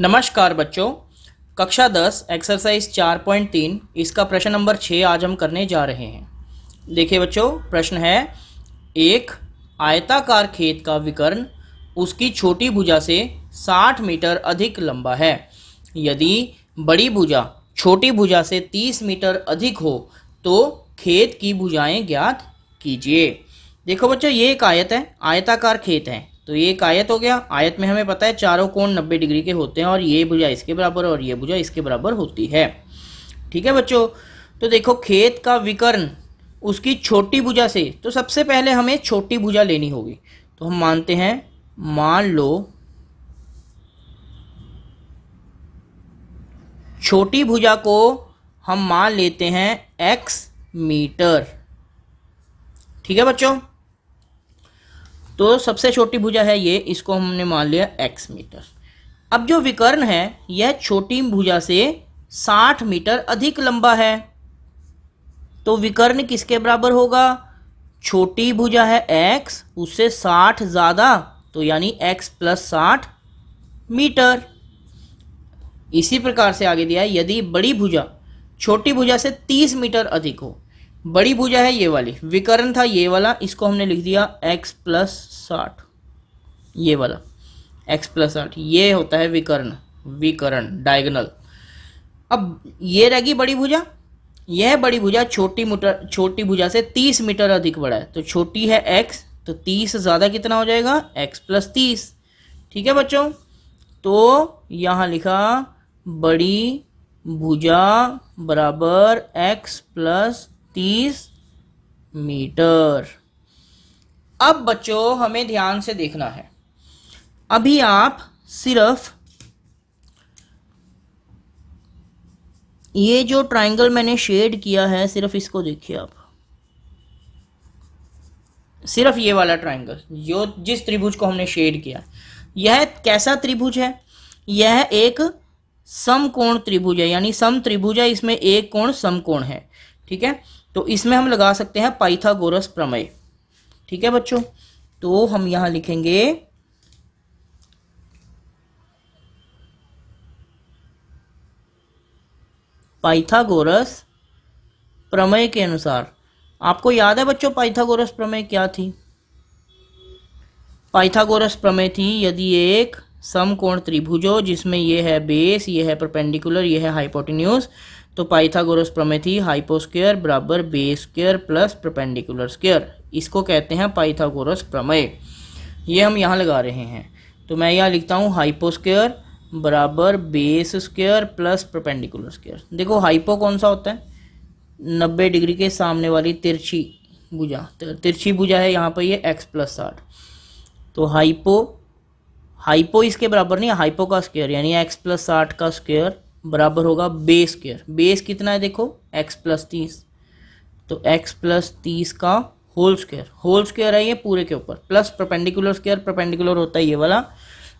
नमस्कार बच्चों कक्षा दस एक्सरसाइज चार पॉइंट तीन इसका प्रश्न नंबर छः आज हम करने जा रहे हैं देखिए बच्चों प्रश्न है एक आयताकार खेत का विकर्ण उसकी छोटी भुजा से साठ मीटर अधिक लंबा है यदि बड़ी भुजा छोटी भुजा से तीस मीटर अधिक हो तो खेत की भुजाएं ज्ञात कीजिए देखो बच्चों ये एक आयत है आयताकार खेत है तो ये एक आयत हो गया आयत में हमें पता है चारों कोण नब्बे डिग्री के होते हैं और ये भुजा इसके बराबर और ये भुजा इसके बराबर होती है ठीक है बच्चों तो देखो खेत का विकर्ण उसकी छोटी भुजा से तो सबसे पहले हमें छोटी भुजा लेनी होगी तो हम मानते हैं मान लो छोटी भुजा को हम मान लेते हैं एक्स मीटर ठीक है बच्चों तो सबसे छोटी भुजा है ये इसको हमने मान लिया एक्स मीटर अब जो विकर्ण है यह छोटी भुजा से 60 मीटर अधिक लंबा है तो विकर्ण किसके बराबर होगा छोटी भुजा है x उससे 60 ज़्यादा तो यानी x प्लस साठ मीटर इसी प्रकार से आगे दिया है यदि बड़ी भुजा छोटी भुजा से 30 मीटर अधिक हो बड़ी भुजा है ये वाली विकर्ण था ये वाला इसको हमने लिख दिया x प्लस साठ ये वाला x प्लस साठ ये होता है विकर्ण विकर्ण डायगनल अब ये रहेगी बड़ी भुजा यह बड़ी भुजा छोटी मीटर छोटी भुजा से तीस मीटर अधिक बड़ा है तो छोटी है एक्स तो तीस ज़्यादा कितना हो जाएगा एक्स प्लस तीस ठीक है बच्चों तो यहाँ लिखा बड़ी भुजा बराबर एक्स प्लस तीस मीटर अब बच्चों हमें ध्यान से देखना है अभी आप सिर्फ ये जो ट्रायंगल मैंने शेड किया है सिर्फ इसको देखिए आप सिर्फ ये वाला ट्रायंगल जो जिस त्रिभुज को हमने शेड किया यह कैसा त्रिभुज है यह एक समकोण त्रिभुज है यानी सम त्रिभुज है इसमें एक कोण समकोण है ठीक है तो इसमें हम लगा सकते हैं पाइथागोरस प्रमेय ठीक है बच्चों तो हम यहां लिखेंगे पाइथागोरस प्रमेय के अनुसार आपको याद है बच्चों पाइथागोरस प्रमेय क्या थी पाइथागोरस प्रमेय थी यदि एक समकोण त्रिभुजो जिसमें यह है बेस यह है परपेंडिकुलर यह है हाइपोटिन्यूज तो पाइथागोरस प्रमेय थी हाइपोस्केयर बराबर base square plus perpendicular square इसको कहते हैं पाइथागोरस प्रमेय ये हम यहाँ लगा रहे हैं तो मैं यहाँ लिखता हूँ हाइपोस्केयर बराबर base square plus perpendicular square देखो हाइपो कौन सा होता है नब्बे डिग्री के सामने वाली तिरछी भुजा तो तिरछी भुजा है यहाँ पर ये एक्स प्लस साठ तो हाइपो हाइपो इसके बराबर नहीं हाइपो का स्केयर यानी एक्स प्लस साठ का स्केयर बराबर होगा बेस स्केयर बेस कितना है देखो x प्लस तीस तो x प्लस तीस का होल स्केयर होल स्केयर है ये पूरे के ऊपर प्लस प्रोपेंडिकुलर स्केयर प्रोपेंडिकुलर होता है ये वाला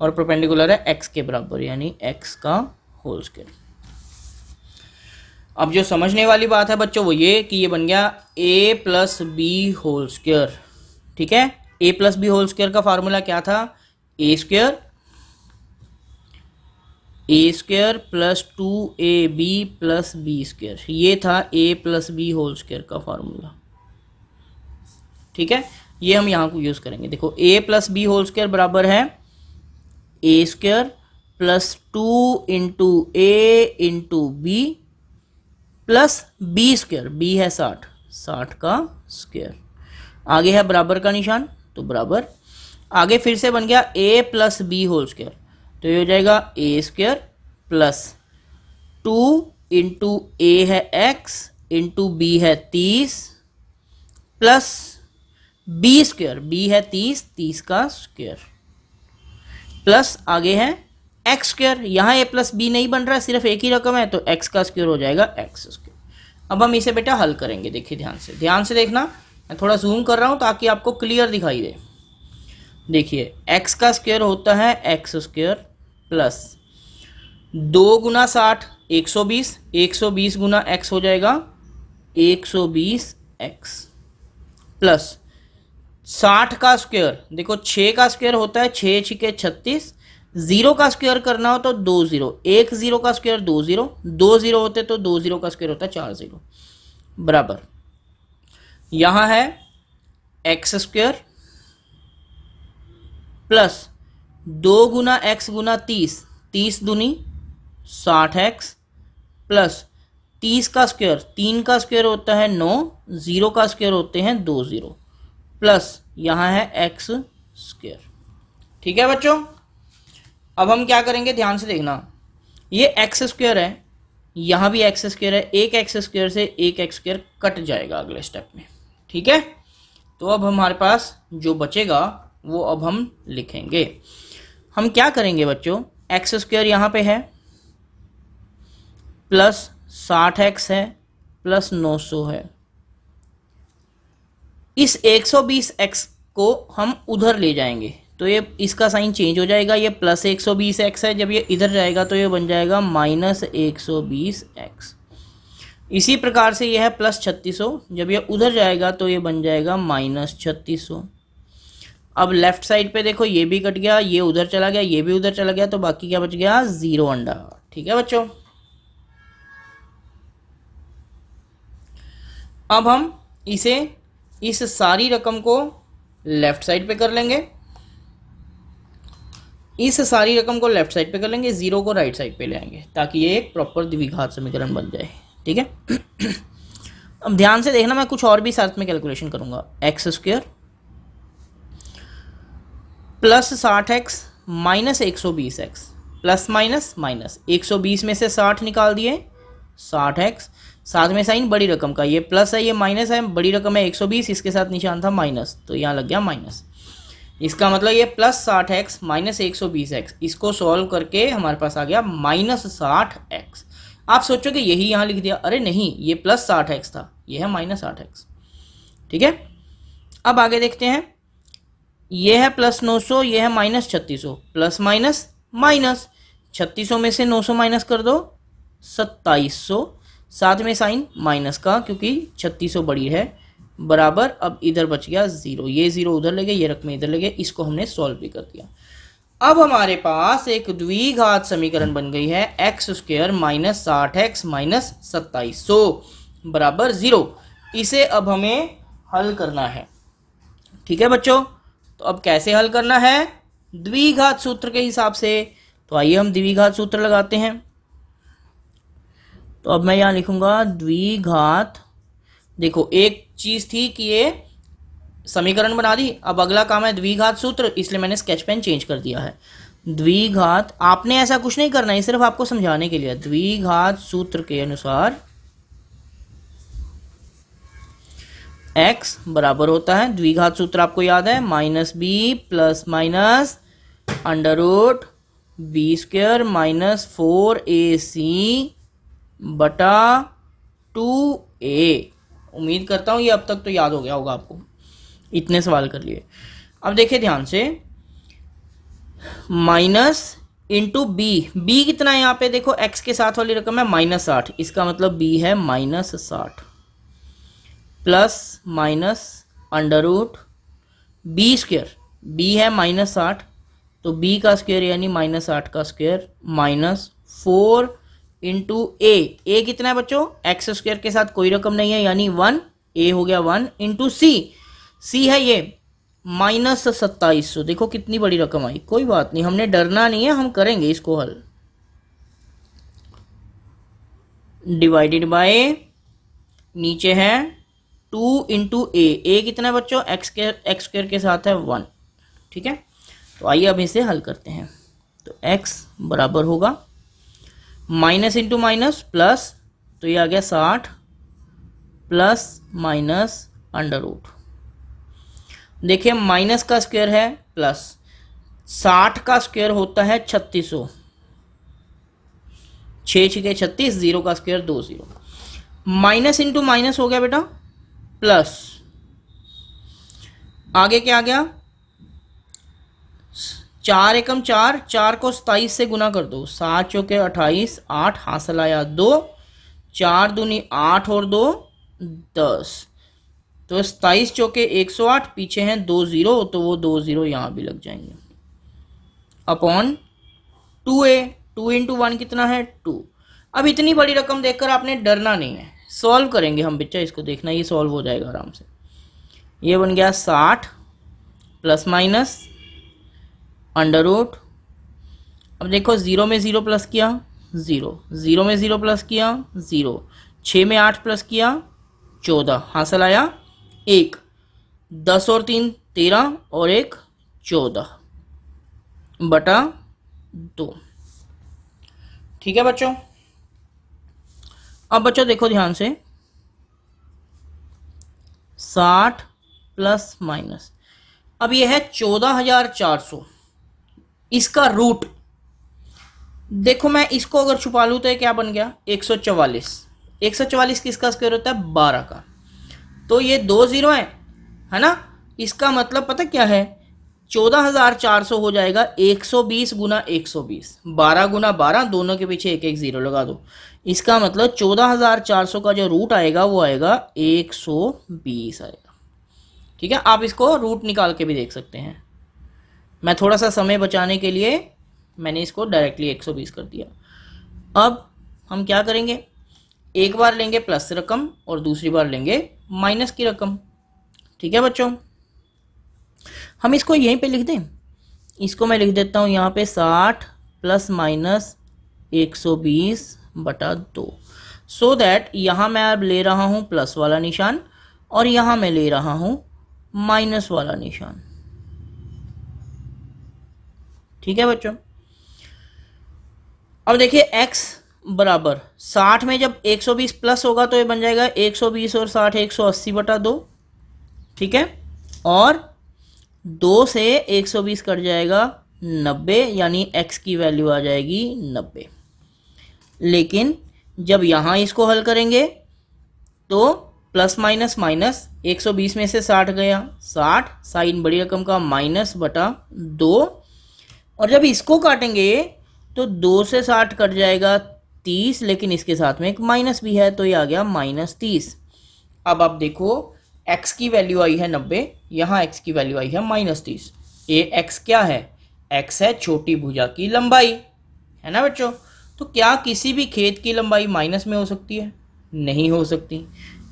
और प्रोपेंडिकुलर है x के बराबर यानी x का होल स्केयर अब जो समझने वाली बात है बच्चों वो ये कि ये बन गया a plus B whole square ठीक है a plus B whole square का फार्मूला क्या था A square A square plus two A B plus B square ये था A plus B whole square का फॉर्मूला ठीक है ये हम यहाँ को यूज़ करेंगे देखो A plus B whole square बराबर है A square plus two into A into B plus B square B है साठ साठ का स्क्वेयर आगे है बराबर का निशान तो बराबर आगे फिर से बन गया A plus B whole square तो ये हो जाएगा A square plus two into A है एक्स इंटू बी है तीस प्लस बी स्क्वेयर बी है तीस तीस का स्क्वेयर प्लस आगे है एक्स स्क्वेयर यहाँ ए प्लस बी नहीं बन रहा है सिर्फ एक ही रकम है तो एक्स का स्क्वेयर हो जाएगा एक्स स्क्वेयर अब हम इसे बेटा हल करेंगे देखिए ध्यान से ध्यान से देखना मैं थोड़ा जूम कर रहा हूँ ताकि आपको क्लियर दिखाई दे देखिए एक्स का स्क्वेयर होता है एक्स स्क्वेयर प्लस दो गुना साठ एक सौ बीस एक सौ बीस गुना एक्स हो जाएगा एक सौ बीस एक्स प्लस साठ का स्क्वायर देखो छः का स्क्वायर होता है छः छिके छत्तीस जीरो का स्क्वायर करना हो तो दो जीरो एक जीरो का स्क्वायर दो जीरो दो जीरो होते तो दो जीरो का स्क्वायर होता है चार जीरो बराबर यहाँ है एक्स स्क्वेयर प्लस दो गुना एक्स गुना तीस तीस दुनी साठ एक्स प्लस तीस का स्क्वायर तीन का स्क्वायर होता है नौ ज़ीरो का स्क्वायर होते हैं दो ज़ीरो प्लस यहाँ है एक्स स्क्वायर ठीक है बच्चों अब हम क्या करेंगे ध्यान से देखना ये एक्स स्क्वायर है यहाँ भी एक्स स्क्वायर है एक एक्स स्क्वायर से एक एक्स स्क्वायर कट जाएगा अगले स्टेप में ठीक है तो अब हमारे पास जो बचेगा वो अब हम लिखेंगे हम क्या करेंगे बच्चों एक्स स्क्वेयर यहाँ पे है प्लस साठ एक्स है प्लस नौ सौ है इस एक सौ बीस एक्स को हम उधर ले जाएंगे तो ये इसका साइन चेंज हो जाएगा ये प्लस एक सौ बीस एक्स है जब ये इधर जाएगा तो ये बन जाएगा माइनस एक सौ बीस एक्स इसी प्रकार से यह है प्लस छत्तीस सौ जब यह उधर जाएगा तो ये बन जाएगा माइनस छत्तीस सौ अब लेफ्ट साइड पे देखो ये भी कट गया ये उधर चला गया ये भी उधर चला गया तो बाकी क्या बच गया ज़ीरो अंडा ठीक है बच्चों अब हम इसे इस सारी रकम को लेफ्ट साइड पे कर लेंगे इस सारी रकम को लेफ्ट साइड पे कर लेंगे ज़ीरो को राइट साइड पे ले आएंगे ताकि ये एक प्रॉपर द्विघात समीकरण बन जाए ठीक है अब ध्यान से देखना मैं कुछ और भी साथ में कैलकुलेशन करूंगा एक्स स्क्वेयर प्लस साठ एक्स माइनस एक सौ बीस एक्स प्लस माइनस माइनस एक सौ बीस में से साठ निकाल दिए साठ एक्स साथ में साइन बड़ी रकम का ये प्लस है ये माइनस है बड़ी रकम है एक सौ बीस इसके साथ निशान था माइनस तो यहाँ लग गया माइनस इसका मतलब ये प्लस साठ एक्स माइनस एक सौ बीस एक्स इसको सॉल्व करके हमारे पास आ गया माइनस साठ एक्स आप सोचो कि यही यहाँ लिख दिया अरे नहीं ये प्लस साठ एक्स था ये है माइनस साठ एक्स ठीक है अब आगे देखते हैं ये है प्लस नौ सौ ये है माइनस छत्तीस सौ प्लस माइनस माइनस छत्तीस सौ में से नौ सौ माइनस कर दो सत्ताईस सौ साथ में साइन माइनस का क्योंकि छत्तीस सौ बड़ी है बराबर अब इधर बच गया ज़ीरो ये ज़ीरो उधर लगे ये रकम इधर लगे इसको हमने सॉल्व भी कर दिया अब हमारे पास एक द्विघात समीकरण बन गई है एक्स स्क्वेयर माइनस साठ एक्स माइनस सत्ताईस सौ बराबर ज़ीरो इसे अब हमें हल करना है ठीक है बच्चों तो अब कैसे हल करना है द्विघात सूत्र के हिसाब से तो आइए हम द्विघात सूत्र लगाते हैं तो अब मैं यहां लिखूंगा द्विघात देखो एक चीज़ थी कि ये समीकरण बना दी अब अगला काम है द्विघात सूत्र इसलिए मैंने स्केच पेन चेंज कर दिया है द्विघात आपने ऐसा कुछ नहीं करना है सिर्फ आपको समझाने के लिए द्विघात सूत्र के अनुसार एक्स बराबर होता है द्विघात सूत्र आपको याद है minus B plus minus under root B square minus four A C बटा टू ए उम्मीद करता हूँ ये अब तक तो याद हो गया होगा आपको इतने सवाल कर लिए अब देखिए ध्यान से माइनस इंटू बी बी कितना है यहाँ पे देखो एक्स के साथ वाली रकम है माइनस साठ इसका मतलब बी है माइनस साठ plus minus under root B square B है माइनस साठ तो बी का स्क्वेयर यानी माइनस आठ का square minus four into A A कितना है बच्चों एक्स स्क्वेयर के साथ कोई रकम नहीं है यानी वन ए हो गया वन इंटू सी सी है ये माइनस सत्ताईस सौ तो देखो कितनी बड़ी रकम आई कोई बात नहीं हमने डरना नहीं है हम करेंगे इसको हल डिवाइडेड बाय नीचे है टू इंटू ए ए कितना है बच्चों एक्स के एक्स स्क्र के साथ है वन ठीक है तो आइए अब इसे हल करते हैं तो एक्स बराबर होगा माइनस इंटू माइनस प्लस तो ये आ गया साठ प्लस माइनस अंडर रूट देखिए माइनस का स्क्वेयर है प्लस साठ का स्क्वेयर होता है छत्तीस सौ छः छः छत्तीस जीरो का स्क्वेयर दो जीरो माइनस इंटू माइनस हो गया बेटा प्लस आगे क्या आ गया चार एकम चार चार को सताइस से गुना कर दो सात चौके अट्ठाईस आठ हासिल आया दो चार दूनी आठ और दो दस तो सताइस चौके एक सौ आठ पीछे हैं दो ज़ीरो तो वो दो ज़ीरो यहां भी लग जाएंगे upon two A two into one कितना है टू अब इतनी बड़ी रकम देखकर आपने डरना नहीं है सॉल्व करेंगे हम बच्चा इसको देखना ये सॉल्व हो जाएगा आराम से ये बन गया साठ प्लस माइनस अंडर रूट अब देखो ज़ीरो में ज़ीरो प्लस किया ज़ीरो ज़ीरो में ज़ीरो प्लस किया ज़ीरो छः में आठ प्लस किया चौदह हासिल आया एक दस और तीन तेरह और एक चौदह बटा दो ठीक है बच्चों अब बच्चों देखो ध्यान से साठ प्लस माइनस अब यह है चौदह हजार चार सौ इसका रूट देखो मैं इसको अगर छुपा लूँ तो क्या बन गया एक सौ चवालीस एक सौ चवालीस किसका स्क्वायर होता है बारह का तो ये दो ज़ीरो है है ना इसका मतलब पता क्या है चौदह हजार चार सौ हो जाएगा एक सौ बीस गुना एक सौ बीस बारह गुना बारह दोनों के पीछे एक एक जीरो लगा दो इसका मतलब चौदह हजार चार सौ का जो रूट आएगा वो आएगा एक सौ बीस आएगा ठीक है आप इसको रूट निकाल के भी देख सकते हैं मैं थोड़ा सा समय बचाने के लिए मैंने इसको डायरेक्टली एक सौ बीस कर दिया अब हम क्या करेंगे एक बार लेंगे प्लस रकम और दूसरी बार लेंगे माइनस की रकम ठीक है बच्चों हम इसको यहीं पे लिख दें इसको मैं लिख देता हूँ यहाँ पे साठ प्लस माइनस एक सौ बीस बटा दो सो दैट यहाँ मैं अब ले रहा हूँ प्लस वाला निशान और यहाँ मैं ले रहा हूँ माइनस वाला निशान ठीक है बच्चों अब देखिए x बराबर 60 में जब 120 प्लस होगा तो ये बन जाएगा 120 और 60 180 बटा दो ठीक है और दो से एक सौ बीस कट जाएगा नब्बे यानी एक्स की वैल्यू आ जाएगी नब्बे लेकिन जब यहाँ इसको हल करेंगे तो प्लस माइनस माइनस एक सौ बीस में से साठ गया साठ साइन बड़ी रकम का माइनस बटा दो और जब इसको काटेंगे तो दो से साठ कट जाएगा तीस लेकिन इसके साथ में एक माइनस भी है तो ये आ गया माइनस तीस अब आप देखो एक्स की वैल्यू आई है नब्बे यहाँ एक्स की वैल्यू आई है माइनस तीस ए एक्स क्या है एक्स है छोटी भुजा की लंबाई है ना बच्चों तो क्या किसी भी खेत की लंबाई माइनस में हो सकती है नहीं हो सकती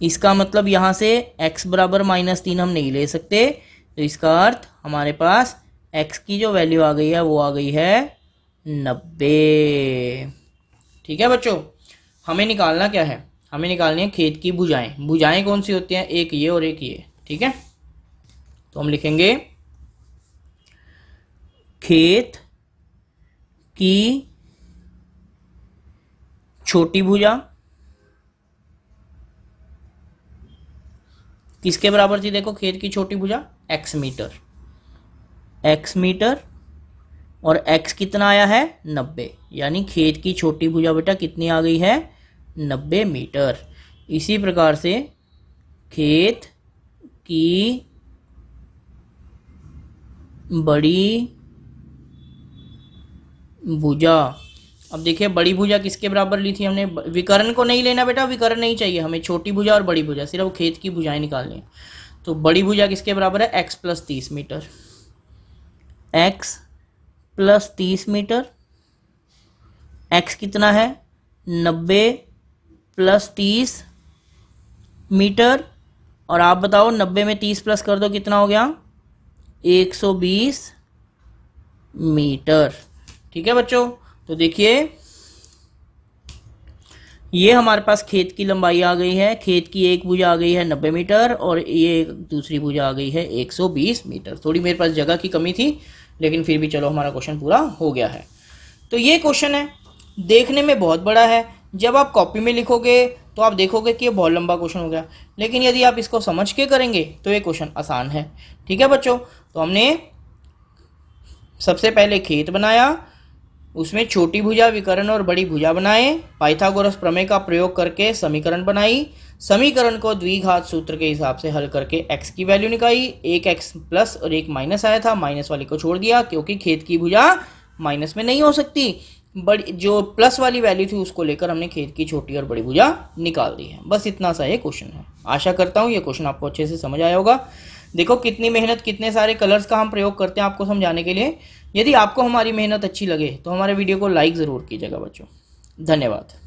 इसका मतलब यहाँ से x बराबर माइनस तीन हम नहीं ले सकते तो इसका अर्थ हमारे पास x की जो वैल्यू आ गई है वो आ गई है नब्बे ठीक है बच्चों हमें निकालना क्या है हमें निकालनी है खेत की भुजाएं भुजाएं कौन सी होती हैं एक ये और एक ये ठीक है तो हम लिखेंगे खेत की छोटी भुजा किसके बराबर थी देखो खेत की छोटी भुजा एक्स मीटर एक्स मीटर और एक्स कितना आया है नब्बे यानी खेत की छोटी भुजा बेटा कितनी आ गई है नब्बे मीटर इसी प्रकार से खेत की बड़ी भुजा अब देखिए बड़ी भुजा किसके बराबर ली थी हमने विकर्ण को नहीं लेना बेटा विकर्ण नहीं चाहिए हमें छोटी भुजा और बड़ी भुजा सिर्फ खेत की भुजाएं निकालनी है तो बड़ी भुजा किसके बराबर है एक्स प्लस तीस मीटर एक्स प्लस तीस मीटर एक्स कितना है नब्बे प्लस तीस मीटर और आप बताओ नब्बे में तीस प्लस कर दो कितना हो गया 120 मीटर ठीक है बच्चों तो देखिए ये हमारे पास खेत की लंबाई आ गई है खेत की एक भुजा आ गई है 90 मीटर और ये दूसरी भुजा आ गई है 120 मीटर थोड़ी मेरे पास जगह की कमी थी लेकिन फिर भी चलो हमारा क्वेश्चन पूरा हो गया है तो ये क्वेश्चन है देखने में बहुत बड़ा है जब आप कॉपी में लिखोगे तो आप देखोगे कि ये बहुत लंबा क्वेश्चन हो गया लेकिन यदि आप इसको समझ के करेंगे तो ये क्वेश्चन आसान है ठीक है बच्चों तो हमने सबसे पहले खेत बनाया उसमें छोटी भुजा विकरण और बड़ी भुजा बनाए पाइथागोरस प्रमेय का प्रयोग करके समीकरण बनाई समीकरण को द्विघात सूत्र के हिसाब से हल करके x की वैल्यू निकाली एक एक्स प्लस और एक माइनस आया था माइनस वाली को छोड़ दिया क्योंकि खेत की भुजा माइनस में नहीं हो सकती बड़ी जो प्लस वाली वैल्यू थी उसको लेकर हमने खेत की छोटी और बड़ी भुजा निकाल दी है बस इतना सा ये क्वेश्चन है आशा करता हूँ ये क्वेश्चन आपको अच्छे से समझ आया होगा देखो कितनी मेहनत कितने सारे कलर्स का हम प्रयोग करते हैं आपको समझाने के लिए यदि आपको हमारी मेहनत अच्छी लगे तो हमारे वीडियो को लाइक ज़रूर कीजिएगा बच्चों धन्यवाद